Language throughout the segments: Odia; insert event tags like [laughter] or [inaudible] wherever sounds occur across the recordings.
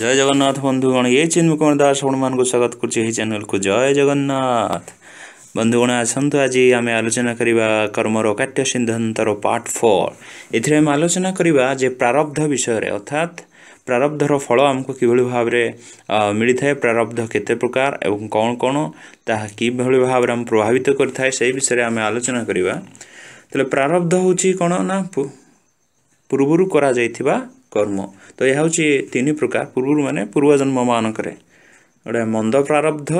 জয় জগন্নাথ বন্ধুগণ এই চিন্ময় কুমার দাস আপনার স্বাগত করছি এই চ্যানেলকে জয় জগন্নাথ বন্ধুগণ আসন্তু আজি আমি আলোচনা করিবা কর্মর কাট্য সিদ্ধান্তর পার্ট ফোর এথিরে আমি আলোচনা করিবা যে প্রারব্ধ বিষয়ে অর্থাৎ ପ୍ରାରବ୍ଧର ଫଳ ଆମକୁ କିଭଳି ଭାବରେ ମିଳିଥାଏ ପ୍ରାରବ୍ଧ କେତେ ପ୍ରକାର ଏବଂ କ'ଣ କ'ଣ ତାହା କିଭଳି ଭାବରେ ଆମେ ପ୍ରଭାବିତ କରିଥାଏ ସେହି ବିଷୟରେ ଆମେ ଆଲୋଚନା କରିବା ତାହେଲେ ପ୍ରାରବ୍ଧ ହେଉଛି କ'ଣ ନା ପୂର୍ବରୁ କରାଯାଇଥିବା କର୍ମ ତ ଏହା ହେଉଛି ତିନି ପ୍ରକାର ପୂର୍ବରୁ ମାନେ ପୂର୍ବଜନ୍ମ ମାନଙ୍କରେ ଗୋଟେ ମନ୍ଦ ପ୍ରାରବ୍ଧ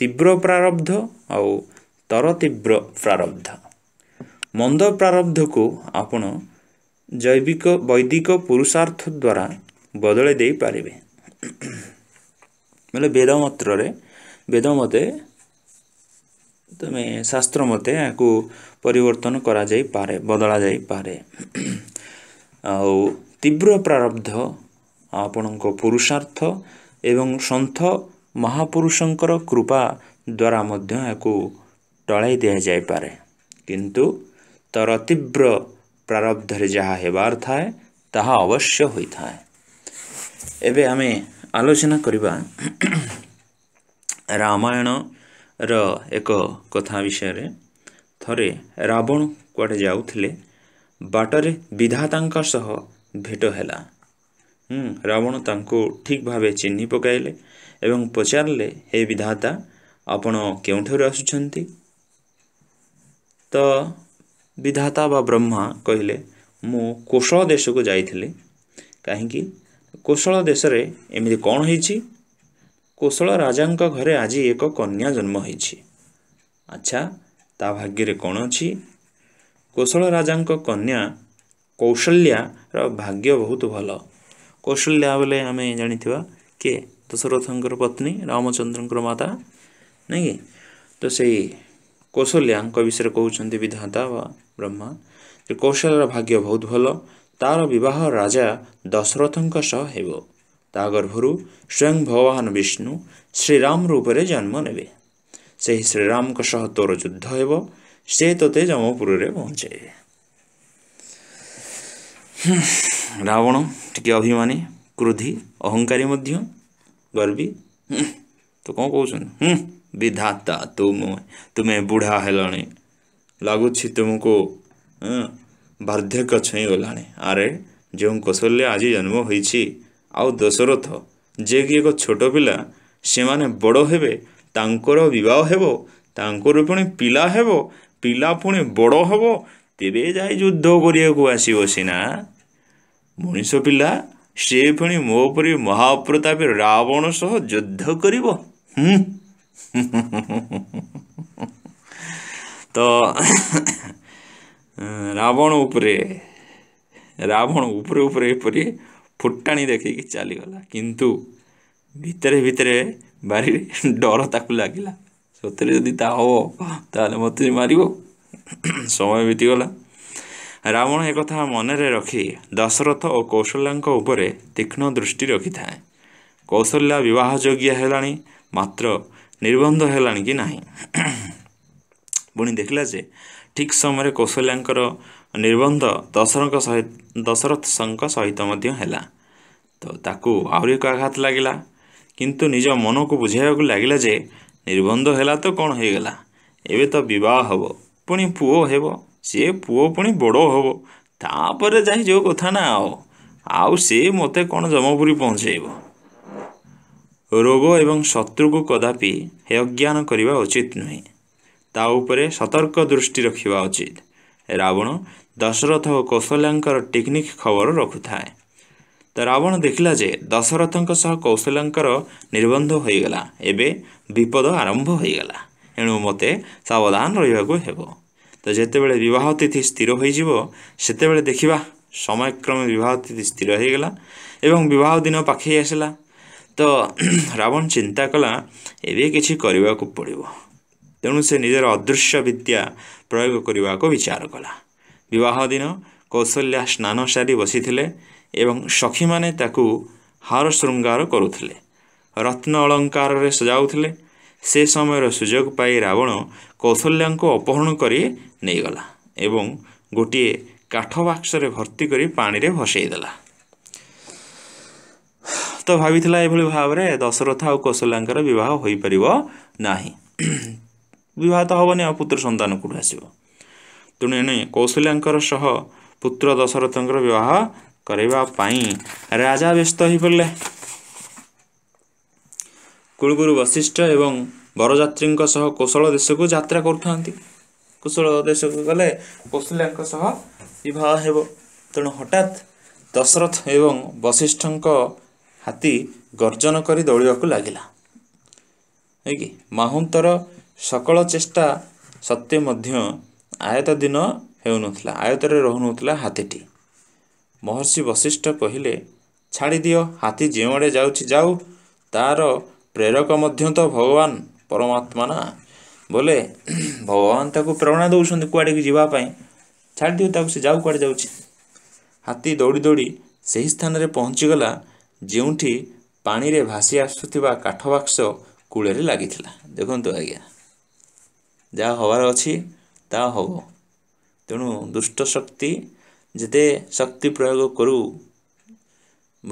ତୀବ୍ର ପ୍ରାରବ୍ଧ ଆଉ ତର ତୀବ୍ର ପ୍ରାରବ୍ଧ ମନ୍ଦ ପ୍ରାରବ୍ଧକୁ ଆପଣ ଜୈବିକ ବୈଦିକ ପୁରୁଷାର୍ଥ ଦ୍ୱାରା ବଦଳାଇ ଦେଇପାରିବେ ବୋଲେ ବେଦମାତ୍ରରେ ମତେ ତୁମେ ଶାସ୍ତ୍ର ମତେ ଏହାକୁ ପରିବର୍ତ୍ତନ କରାଯାଇପାରେ ବଦଳାଯାଇପାରେ ଆଉ ତୀବ୍ର ପ୍ରାରବ୍ଧ ଆପଣଙ୍କ ପୁରୁଷାର୍ଥ ଏବଂ ସନ୍ଥ ମହାପୁରୁଷଙ୍କର କୃପା ଦ୍ୱାରା ମଧ୍ୟ ଏହାକୁ ଟଳାଇ ଦିଆଯାଇପାରେ କିନ୍ତୁ ତା'ର ତୀବ୍ର ପ୍ରାରବ୍ଧରେ ଯାହା ହେବାର ଥାଏ ତାହା ଅବଶ୍ୟ ହୋଇଥାଏ ଏବେ ଆମେ ଆଲୋଚନା କରିବା ରାମାୟଣର ଏକ କଥା ବିଷୟରେ ଥରେ ରାବଣ କୁଆଡ଼େ ଯାଉଥିଲେ ବାଟରେ ବିଧାତାଙ୍କ ସହ ଭେଟ ହେଲା ରାବଣ ତାଙ୍କୁ ଠିକ୍ ଭାବେ ଚିହ୍ନି ପକାଇଲେ ଏବଂ ପଚାରିଲେ ହେ ବିଧାତା ଆପଣ କେଉଁଠାରୁ ଆସୁଛନ୍ତି ତ ବିଧାତା ବା ବ୍ରହ୍ମା କହିଲେ ମୁଁ କୋଶଳ ଦେଶକୁ ଯାଇଥିଲି କାହିଁକି କୋଶଳ ଦେଶରେ ଏମିତି କ'ଣ ହେଇଛି କୋଶଳ ରାଜାଙ୍କ ଘରେ ଆଜି ଏକ କନ୍ୟା ଜନ୍ମ ହୋଇଛି ଆଚ୍ଛା ତା ଭାଗ୍ୟରେ କ'ଣ ଅଛି କୋଶଳ ରାଜାଙ୍କ କନ୍ୟା କୌଶଲ୍ୟାର ଭାଗ୍ୟ ବହୁତ ଭଲ କୌଶଲ୍ୟା ବୋଲେ ଆମେ ଜାଣିଥିବା କିଏ ଦଶରଥଙ୍କର ପତ୍ନୀ ରାମଚନ୍ଦ୍ରଙ୍କର ମାତା ନାଇଁ କି ତ ସେଇ କୌଶଲ୍ୟାଙ୍କ ବିଷୟରେ କହୁଛନ୍ତି ବିଧାତା ବା ବ୍ରହ୍ମା ଯେ କୌଶଲ୍ୟାର ଭାଗ୍ୟ ବହୁତ ଭଲ ତାର ବିବାହ ରାଜା ଦଶରଥଙ୍କ ସହ ହେବ ତା ଗର୍ଭରୁ ସ୍ୱୟଂ ଭଗବାନ ବିଷ୍ଣୁ ଶ୍ରୀରାମ ରୂପରେ ଜନ୍ମ ନେବେ ସେହି ଶ୍ରୀରାମଙ୍କ ସହ ତୋର ଯୁଦ୍ଧ ହେବ ସେ ତୋତେ ଯମପୁରରେ ପହଞ୍ଚାଇବେ [sighs] ରାବଣ ଟିକେ ଅଭିମାନୀ କ୍ରୋଧି ଅହଙ୍କାରୀ ମଧ୍ୟ ଗର୍ବୀ ତୁ କ'ଣ କହୁଛନ୍ତି ବିଧାତା ତୁ ତୁମେ ବୁଢ଼ା ହେଲଣି ଲାଗୁଛି ତୁମକୁ ବାର୍ଦ୍ଧକ୍ୟ ଛୁଇଁଗଲାଣି ଆରେ ଯେଉଁ କୌଶଲ୍ୟ ଆଜି ଜନ୍ମ ହୋଇଛି ଆଉ ଦଶରଥ ଯେ କି ଏକ ଛୋଟ ପିଲା ସେମାନେ ବଡ଼ ହେବେ ତାଙ୍କର ବିବାହ ହେବ ତାଙ୍କର ପୁଣି ପିଲା ହେବ ପିଲା ପୁଣି ବଡ଼ ହେବ ତେବେ ଯାଇ ଯୁଦ୍ଧ କରିବାକୁ ଆସିବ ସିନା ମଣିଷ ପିଲା ସେ ପୁଣି ମୋ ପରି ମହାପ୍ରତାପୀ ରାବଣ ସହ ଯୁଦ୍ଧ କରିବ ତ ରାବଣ ଉପରେ ରାବଣ ଉପରେ ଉପରେ ଏପରି ଫୁଟାଣି ଦେଖିକି ଚାଲିଗଲା କିନ୍ତୁ ଭିତରେ ଭିତରେ ବାରି ଡର ତାକୁ ଲାଗିଲା ସତରେ ଯଦି ତା ହେବ ତାହେଲେ ମୋତେ ମାରିବ ସମୟ ବିତିଗଲା ରାବଣ ଏକଥା ମନରେ ରଖି ଦଶରଥ ଓ କୌଶଲ୍ୟାଙ୍କ ଉପରେ ତୀକ୍ଷ୍ଣ ଦୃଷ୍ଟି ରଖିଥାଏ କୌଶଲ୍ୟା ବିବାହ ଯୋଗ୍ୟ ହେଲାଣି ମାତ୍ର ନିର୍ବନ୍ଧ ହେଲାଣି କି ନାହିଁ ପୁଣି ଦେଖିଲା ଯେ ଠିକ୍ ସମୟରେ କୌଶଲ୍ୟାଙ୍କର ନିର୍ବନ୍ଧ ଦଶରଙ୍କ ସହିତ ଦଶରଥଙ୍କ ସହିତ ମଧ୍ୟ ହେଲା ତ ତାକୁ ଆହୁରି ଏକ ଆଘାତ ଲାଗିଲା କିନ୍ତୁ ନିଜ ମନକୁ ବୁଝାଇବାକୁ ଲାଗିଲା ଯେ ନିର୍ବନ୍ଧ ହେଲା ତ କ'ଣ ହୋଇଗଲା ଏବେ ତ ବିବାହ ହେବ ପୁଣି ପୁଅ ହେବ ସିଏ ପୁଅ ପୁଣି ବଡ଼ ହେବ ତାପରେ ଯାଇ ଯେଉଁ କଥା ନା ଆଉ ଆଉ ସେ ମୋତେ କ'ଣ ଜମପୁରୀ ପହଞ୍ଚାଇବ ରୋଗ ଏବଂ ଶତ୍ରୁକୁ କଦାପି ଅଜ୍ଞାନ କରିବା ଉଚିତ ନୁହେଁ ତା ଉପରେ ସତର୍କ ଦୃଷ୍ଟି ରଖିବା ଉଚିତ ରାବଣ ଦଶରଥ ଓ କୌଶଲ୍ୟାଙ୍କର ଟିକନିକ୍ ଖବର ରଖୁଥାଏ ତ ରାବଣ ଦେଖିଲା ଯେ ଦଶରଥଙ୍କ ସହ କୌଶଲ୍ୟାଙ୍କର ନିର୍ବନ୍ଧ ହୋଇଗଲା ଏବେ ବିପଦ ଆରମ୍ଭ ହୋଇଗଲା ଏଣୁ ମୋତେ ସାବଧାନ ରହିବାକୁ ହେବ ତ ଯେତେବେଳେ ବିବାହ ତିଥି ସ୍ଥିର ହୋଇଯିବ ସେତେବେଳେ ଦେଖିବା ସମୟକ୍ରମେ ବିବାହ ତିଥି ସ୍ଥିର ହୋଇଗଲା ଏବଂ ବିବାହ ଦିନ ପାଖେଇ ଆସିଲା ତ [clears throat] ରାବଣ ଚିନ୍ତା କଲା ଏବେ କିଛି କରିବାକୁ ପଡ଼ିବ ତେଣୁ ସେ ନିଜର ଅଦୃଶ୍ୟ ବିଦ୍ୟା ପ୍ରୟୋଗ କରିବାକୁ ବିଚାର କଲା ବିବାହ ଦିନ କୌଶଲ୍ୟା ସ୍ନାନ ସାରି ବସିଥିଲେ ଏବଂ ସଖୀମାନେ ତାକୁ ହାର ଶୃଙ୍ଗାର କରୁଥିଲେ ରତ୍ନ ଅଳଙ୍କାରରେ ସଜାଉଥିଲେ ସେ ସମୟର ସୁଯୋଗ ପାଇ ରାବଣ କୌଶଲ୍ୟାଙ୍କୁ ଅପହରଣ କରି ନେଇଗଲା ଏବଂ ଗୋଟିଏ କାଠ ବାକ୍ସରେ ଭର୍ତ୍ତି କରି ପାଣିରେ ଭସେଇଦେଲା ତ ଭାବିଥିଲା ଏଭଳି ଭାବରେ ଦଶରଥ ଆଉ କୌଶଲ୍ୟାଙ୍କର ବିବାହ ହୋଇପାରିବ ନାହିଁ ବିବାହ ତ ହେବନି ଆଉ ପୁତ୍ର ସନ୍ତାନ କେଉଁଠୁ ଆସିବ ତେଣୁ ଏଣେ କୌଶଲ୍ୟାଙ୍କର ସହ ପୁତ୍ର ଦଶରଥଙ୍କର ବିବାହ କରିବା ପାଇଁ ରାଜା ବ୍ୟସ୍ତ ହୋଇପଡ଼ିଲେ କୁଳଗୁରୁ ବଶିଷ୍ଠ ଏବଂ ବରଯାତ୍ରୀଙ୍କ ସହ କୋଶଳ ଦେଶକୁ ଯାତ୍ରା କରୁଥାନ୍ତି କୋଶଳ ଦେଶକୁ ଗଲେ କୋଶଲ୍ୟାଙ୍କ ସହ ବିବାହ ହେବ ତେଣୁ ହଠାତ୍ ଦଶରଥ ଏବଂ ବଶିଷ୍ଠଙ୍କ ହାତୀ ଗର୍ଜନ କରି ଦୌଡ଼ିବାକୁ ଲାଗିଲା ନାଇକି ମାହୁନ୍ତର ସକଳ ଚେଷ୍ଟା ସତ୍ତ୍ୱେ ମଧ୍ୟ ଆୟତ ଦିନ ହେଉନଥିଲା ଆୟତରେ ରହୁନଥିଲା ହାତୀଟି ମହର୍ଷି ବଶିଷ୍ଠ କହିଲେ ଛାଡ଼ିଦିଅ ହାତୀ ଯେଉଁଆଡ଼େ ଯାଉଛି ଯାଉ ତା'ର ପ୍ରେରକ ମଧ୍ୟ ତ ଭଗବାନ ପରମାତ୍ମା ନା ବୋଲେ ଭଗବାନ ତାକୁ ପ୍ରେରଣା ଦେଉଛନ୍ତି କୁଆଡ଼େକି ଯିବା ପାଇଁ ଛାଡ଼ିଦିଅ ତାକୁ ସେ ଯାଉ କୁଆଡ଼େ ଯାଉଛି ହାତୀ ଦୌଡ଼ି ଦୌଡ଼ି ସେହି ସ୍ଥାନରେ ପହଞ୍ଚିଗଲା ଯେଉଁଠି ପାଣିରେ ଭାସି ଆସୁଥିବା କାଠ ବାକ୍ସ କୂଳରେ ଲାଗିଥିଲା ଦେଖନ୍ତୁ ଆଜ୍ଞା ଯାହା ହେବାର ଅଛି ତାହା ହେବ ତେଣୁ ଦୁଷ୍ଟ ଶକ୍ତି ଯେତେ ଶକ୍ତି ପ୍ରୟୋଗ କରୁ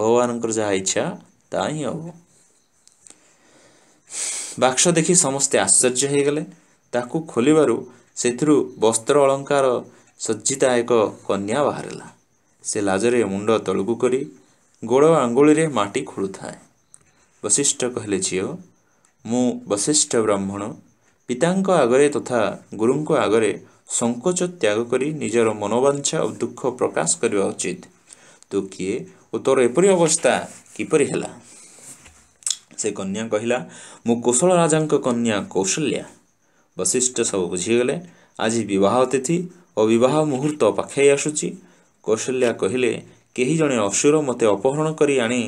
ଭଗବାନଙ୍କର ଯାହା ଇଚ୍ଛା ତାହା ହିଁ ହେବ ବାକ୍ସ ଦେଖି ସମସ୍ତେ ଆଶ୍ଚର୍ଯ୍ୟ ହୋଇଗଲେ ତାକୁ ଖୋଲିବାରୁ ସେଥିରୁ ବସ୍ତ୍ର ଅଳଙ୍କାର ସଜ୍ଜିତା ଏକ କନ୍ୟା ବାହାରିଲା ସେ ଲାଜରେ ମୁଣ୍ଡ ତଳକୁ କରି ଗୋଡ଼ ଆଙ୍ଗୁଳିରେ ମାଟି ଖୋଳୁଥାଏ ବଶିଷ୍ଠ କହିଲେ ଝିଅ ମୁଁ ବଶିଷ୍ଠ ବ୍ରାହ୍ମଣ ପିତାଙ୍କ ଆଗରେ ତଥା ଗୁରୁଙ୍କ ଆଗରେ ସଙ୍କୋଚ ତ୍ୟାଗ କରି ନିଜର ମନୋବାଞ୍ଛା ଓ ଦୁଃଖ ପ୍ରକାଶ କରିବା ଉଚିତ ତୁ କିଏ ଓ ତୋର ଏପରି ଅବସ୍ଥା କିପରି ହେଲା ସେ କନ୍ୟା କହିଲା ମୁଁ କୁଶଳ ରାଜାଙ୍କ କନ୍ୟା କୌଶଲ୍ୟା ବଶିଷ୍ଠ ସବୁ ବୁଝିଗଲେ ଆଜି ବିବାହ ତିଥି ଓ ବିବାହ ମୁହୂର୍ତ୍ତ ପାଖେଇ ଆସୁଛି କୌଶଲ୍ୟା କହିଲେ କେହି ଜଣେ ଅସୁର ମୋତେ ଅପହରଣ କରି ଆଣି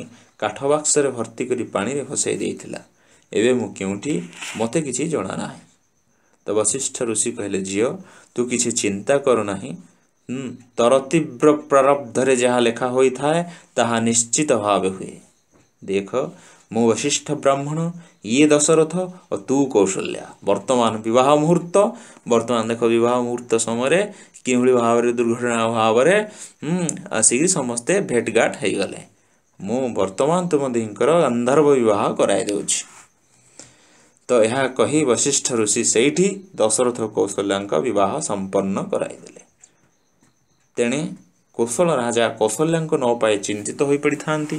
କାଠ ବାକ୍ସରେ ଭର୍ତ୍ତି କରି ପାଣିରେ ଭସେଇ ଦେଇଥିଲା ଏବେ ମୁଁ କେଉଁଠି ମୋତେ କିଛି ଜଣାନାହିଁ ତ ବଶିଷ୍ଠ ଋଷି କହିଲେ ଝିଅ ତୁ କିଛି ଚିନ୍ତା କରୁନାହିଁ ତର ତୀବ୍ର ପ୍ରାରବ୍ଧରେ ଯାହା ଲେଖା ହୋଇଥାଏ ତାହା ନିଶ୍ଚିତ ଭାବେ ହୁଏ ଦେଖ ମୁଁ ବଶିଷ୍ଠ ବ୍ରାହ୍ମଣ ଇଏ ଦଶରଥ ଓ ତୁ କୌଶଲ୍ୟା ବର୍ତ୍ତମାନ ବିବାହ ମୁହୂର୍ତ୍ତ ବର୍ତ୍ତମାନ ଦେଖ ବିବାହ ମୁହୂର୍ତ୍ତ ସମୟରେ କେଉଁଭଳି ଭାବରେ ଦୁର୍ଘଟଣା ଭାବରେ ଆସିକି ସମସ୍ତେ ଭେଟଘାଟ ହେଇଗଲେ ମୁଁ ବର୍ତ୍ତମାନ ତୁମ ଦେହଙ୍କର ଗନ୍ଧର୍ବ ବିବାହ କରାଇ ଦେଉଛି ତ ଏହା କହି ବଶିଷ୍ଠ ଋଷି ସେଇଠି ଦଶରଥ କୌଶଲ୍ୟାଙ୍କ ବିବାହ ସମ୍ପନ୍ନ କରାଇଦେଲେ ତେଣେ କୌଶଳ ରାଜା କୌଶଲ୍ୟାଙ୍କ ନ ପାଇ ଚିନ୍ତିତ ହୋଇପଡ଼ିଥାନ୍ତି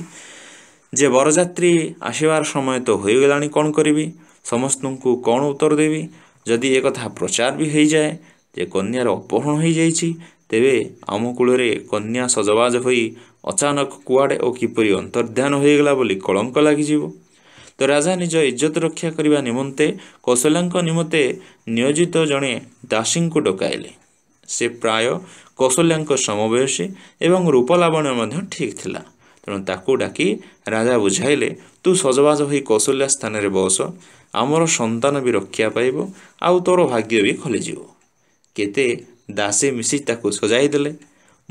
ଯେ ବରଯାତ୍ରୀ ଆସିବାର ସମୟ ତ ହୋଇଗଲାଣି କ'ଣ କରିବି ସମସ୍ତଙ୍କୁ କ'ଣ ଉତ୍ତର ଦେବି ଯଦି ଏକଥା ପ୍ରଚାର ବି ହୋଇଯାଏ ଯେ କନ୍ୟାର ଅପହରଣ ହୋଇଯାଇଛି ତେବେ ଆମ କୂଳରେ କନ୍ୟା ସଜବାଜ ହୋଇ ଅଚାନକ କୁଆଡ଼େ ଓ କିପରି ଅନ୍ତର୍ଧ୍ୟାନ ହୋଇଗଲା ବୋଲି କଳଙ୍କ ଲାଗିଯିବ ତ ରାଜା ନିଜ ଇଜ୍ଜତ ରକ୍ଷା କରିବା ନିମନ୍ତେ କୌଶଲ୍ୟାଙ୍କ ନିମନ୍ତେ ନିୟୋଜିତ ଜଣେ ଦାସୀଙ୍କୁ ଡକାଇଲେ ସେ ପ୍ରାୟ କୌଶଲ୍ୟାଙ୍କ ସମବୟସୀ ଏବଂ ରୂପଲାବଣ୍ୟ ମଧ୍ୟ ଠିକ୍ ଥିଲା ତେଣୁ ତାକୁ ଡାକି ରାଜା ବୁଝାଇଲେ ତୁ ସଜବାଜ ହୋଇ କୌଶଲ୍ୟା ସ୍ଥାନରେ ବସ ଆମର ସନ୍ତାନ ବି ରକ୍ଷା ପାଇବ ଆଉ ତୋର ଭାଗ୍ୟ ବି ଖୋଲିଯିବ କେତେ ଦାସେ ମିଶି ତାକୁ ସଜାଇ ଦେଲେ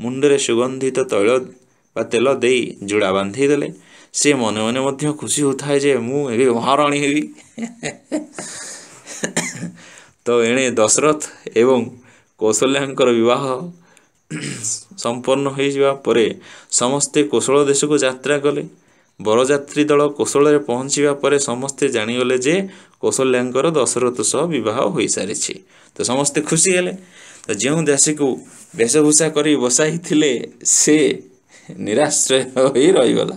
ମୁଣ୍ଡରେ ସୁଗନ୍ଧିତ ତୈଳ ବା ତେଲ ଦେଇ ଯୋଡ଼ା ବାନ୍ଧି ଦେଲେ ସେ ମନେ ମନେ ମଧ୍ୟ ଖୁସି ହେଉଥାଏ ଯେ ମୁଁ ଏବେ ମହାରାଣୀ ହେବି ତ ଏଣେ ଦଶରଥ ଏବଂ କୌଶଲ୍ୟାଙ୍କର ବିବାହ [clears throat] ସମ୍ପନ୍ନ ହୋଇଯିବା ପରେ ସମସ୍ତେ କୋଶଳ ଦେଶକୁ ଯାତ୍ରା କଲେ ବରଯାତ୍ରୀ ଦଳ କୋଶଳରେ ପହଞ୍ଚିବା ପରେ ସମସ୍ତେ ଜାଣିଗଲେ ଯେ କୌଶଲ୍ୟାଙ୍କର ଦଶରଥ ସହ ବିବାହ ହୋଇସାରିଛି ତ ସମସ୍ତେ ଖୁସି ହେଲେ ତ ଯେଉଁ ଦାସୀକୁ ବେଶଭୂଷା କରି ବସାଇଥିଲେ ସେ ନିରାଶ୍ରୟ ହୋଇ ରହିଗଲା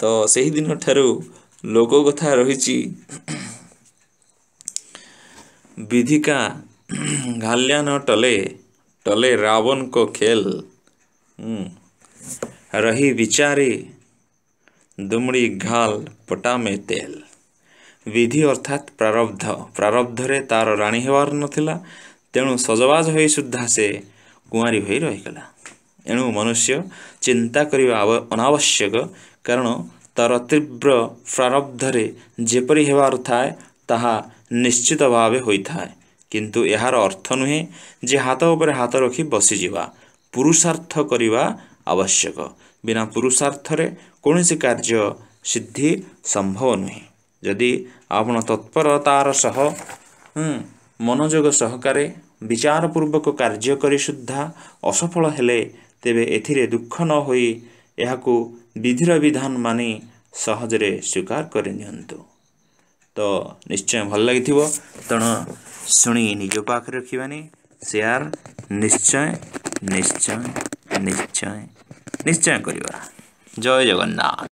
ତ ସେହିଦିନଠାରୁ ଲୋକ କଥା ରହିଛି ବିଧିକା ଘାଲ୍ୟାନ ଟଲେ ଟଲେ ରାବଣଙ୍କ ଖେଲ ରହି ବିଚାରେ ଦୁମୁଡ଼ି ଘାଲ ପଟାମେ ତେଲ ବିଧି ଅର୍ଥାତ୍ ପ୍ରାରବ୍ଧ ପ୍ରାରବ୍ଧରେ ତାର ରାଣୀ ହେବାର ନଥିଲା ତେଣୁ ସଜବାଜ ହୋଇ ସୁଦ୍ଧା ସେ କୁଆଁରୀ ହୋଇ ରହିଗଲା ଏଣୁ ମନୁଷ୍ୟ ଚିନ୍ତା କରିବା ଅନାବଶ୍ୟକ କାରଣ ତାର ତୀବ୍ର ପ୍ରାରବ୍ଧରେ ଯେପରି ହେବାର ଥାଏ ତାହା ନିଶ୍ଚିତ ଭାବେ ହୋଇଥାଏ କିନ୍ତୁ ଏହାର ଅର୍ଥ ନୁହେଁ ଯେ ହାତ ଉପରେ ହାତ ରଖି ବସିଯିବା ପୁରୁଷାର୍ଥ କରିବା ଆବଶ୍ୟକ ବିନା ପୁରୁଷାର୍ଥରେ କୌଣସି କାର୍ଯ୍ୟ ସିଦ୍ଧି ସମ୍ଭବ ନୁହେଁ ଯଦି ଆପଣ ତତ୍ପରତାର ସହ ମନୋଯୋଗ ସହକାରେ ବିଚାରପୂର୍ବକ କାର୍ଯ୍ୟ କରି ସୁଦ୍ଧା ଅସଫଳ ହେଲେ ତେବେ ଏଥିରେ ଦୁଃଖ ନ ହୋଇ ଏହାକୁ ବିଧିର ବିଧାନ ମାନି ସହଜରେ ସ୍ୱୀକାର କରିନିଅନ୍ତୁ ତ ନିଶ୍ଚୟ ଭଲ ଲାଗିଥିବ ତେଣୁ ଶୁଣି ନିଜ ପାଖରେ ରଖିବାନି ସେୟାର ନିଶ୍ଚୟ ନିଶ୍ଚୟ ନିଶ୍ଚୟ ନିଶ୍ଚୟ କରିବା ଜୟ ଜଗନ୍ନାଥ